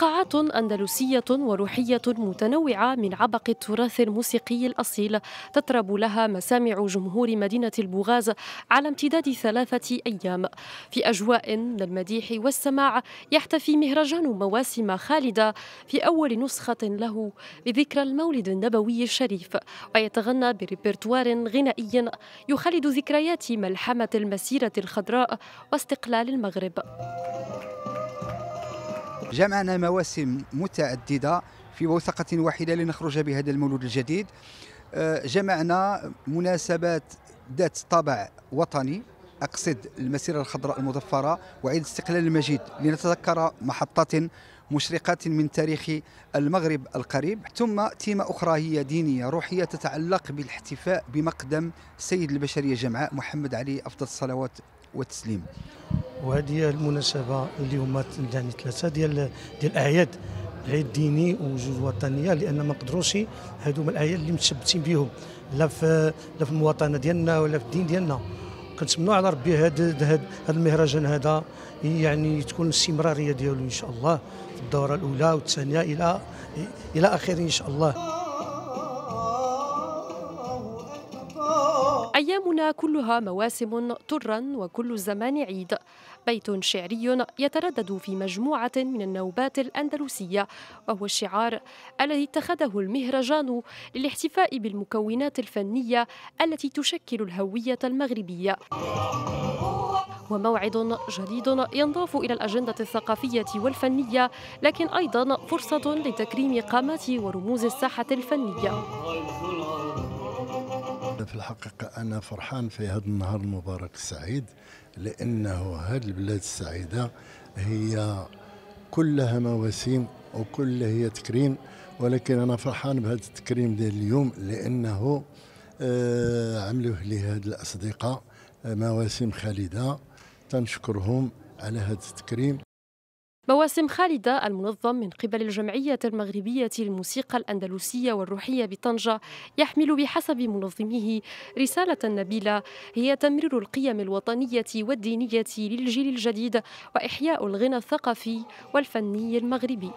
قاعات أندلسية وروحية متنوعة من عبق التراث الموسيقي الأصيل تطرب لها مسامع جمهور مدينة البوغاز على امتداد ثلاثة أيام في أجواء من المديح والسماع يحتفي مهرجان مواسم خالدة في أول نسخة له بذكرى المولد النبوي الشريف ويتغنى بريبرتوار غنائي يخلد ذكريات ملحمة المسيرة الخضراء واستقلال المغرب جمعنا مواسم متعددة في وثقة واحدة لنخرج بهذا المولود الجديد آه، جمعنا مناسبات ذات طابع وطني أقصد المسيرة الخضراء المضفرة وعيد استقلال المجيد لنتذكر محطات مشرقات من تاريخ المغرب القريب ثم تيمة أخرى هي دينية روحية تتعلق بالاحتفاء بمقدم سيد البشرية جمعاء محمد عليه أفضل الصلوات والتسليم وهذه هي المناسبه اللي هما يعني ثلاثه ديال ديال الاعياد عيد ديني وجوج وطنيه لان ما نقدروش هادو هما الاعياد اللي متشبتين بهم لا في لا في المواطنه ديالنا ولا في الدين ديالنا كنتمنوا على ربي هذا هاد هاد المهرجان هذا يعني تكون الاستمراريه ديالو ان شاء الله في الدوره الاولى والثانيه الى الى اخره ان شاء الله أيامنا كلها مواسم طرا وكل الزمان عيد بيت شعري يتردد في مجموعة من النوبات الأندلسية وهو الشعار الذي اتخذه المهرجان للاحتفاء بالمكونات الفنية التي تشكل الهوية المغربية وموعد جديد ينضاف إلى الأجندة الثقافية والفنية لكن أيضا فرصة لتكريم قامات ورموز الساحة الفنية في الحقيقة أنا فرحان في هذا النهار المبارك السعيد لأنه هذه البلاد السعيدة هي كلها مواسم وكلها هي تكريم ولكن أنا فرحان بهذا التكريم ديال اليوم لأنه آه، عملوه لي هاد الأصدقاء آه، مواسم خالدة تنشكرهم على هذا التكريم مواسم خالدة المنظم من قبل الجمعية المغربية للموسيقى الأندلسية والروحية بطنجة يحمل بحسب منظمه رسالة نبيلة هي تمرير القيم الوطنية والدينية للجيل الجديد وإحياء الغنى الثقافي والفني المغربي